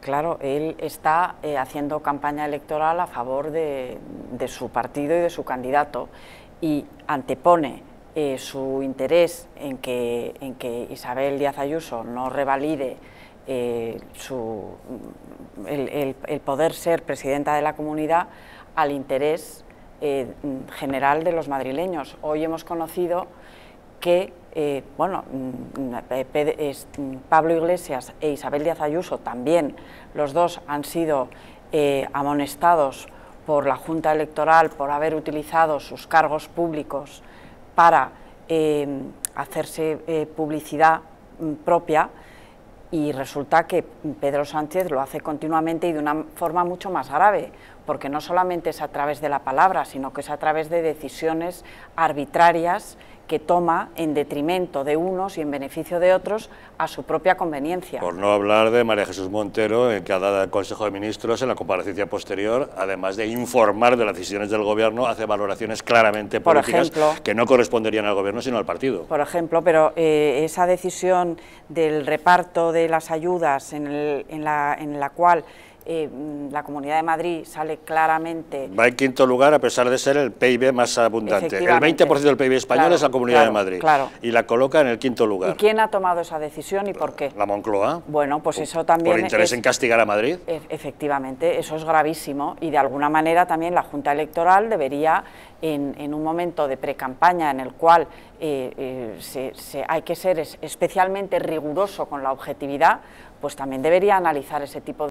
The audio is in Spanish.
claro, él está eh, haciendo campaña electoral a favor de, su partido y de su candidato y antepone eh, su interés en que, en que Isabel Díaz Ayuso no revalide eh, su, el, el, poder ser presidenta de la comunidad al interés general de los madrileños. Hoy hemos conocido que eh, bueno, mm, eh, mm, Pablo Iglesias e Isabel Díaz Ayuso también, los dos han sido eh, amonestados por la Junta Electoral por haber utilizado sus cargos públicos para hacerse publicidad mm, propia y resulta que Pedro Sánchez lo hace continuamente y de una forma mucho más grave, porque no solamente es a través de la palabra, sino que es a través de decisiones arbitrarias que toma en detrimento de unos y en beneficio de otros a su propia conveniencia. Por no hablar de María Jesús Montero, que ha dado al Consejo de Ministros en la comparecencia posterior, además de informar de las decisiones del Gobierno, hace valoraciones claramente políticas Por ejemplo, que no corresponderían al Gobierno sino al partido. Por ejemplo, pero eh, esa decisión del reparto de las ayudas la, en la cual eh, la Comunidad de Madrid sale claramente... Va en quinto lugar a pesar de ser el PIB más abundante. El 20% del PIB español es la Comunidad de Madrid claro. y la coloca en el quinto lugar. ¿Y quién ha tomado esa decisión y por qué? La Moncloa. Bueno, pues eso también... ¿Por interés en castigar a Madrid? E, efectivamente, eso es gravísimo y de alguna manera también la Junta Electoral debería, en, un momento de precampaña en el cual eh, eh, hay que ser especialmente riguroso con la objetividad, pues también debería analizar ese tipo de...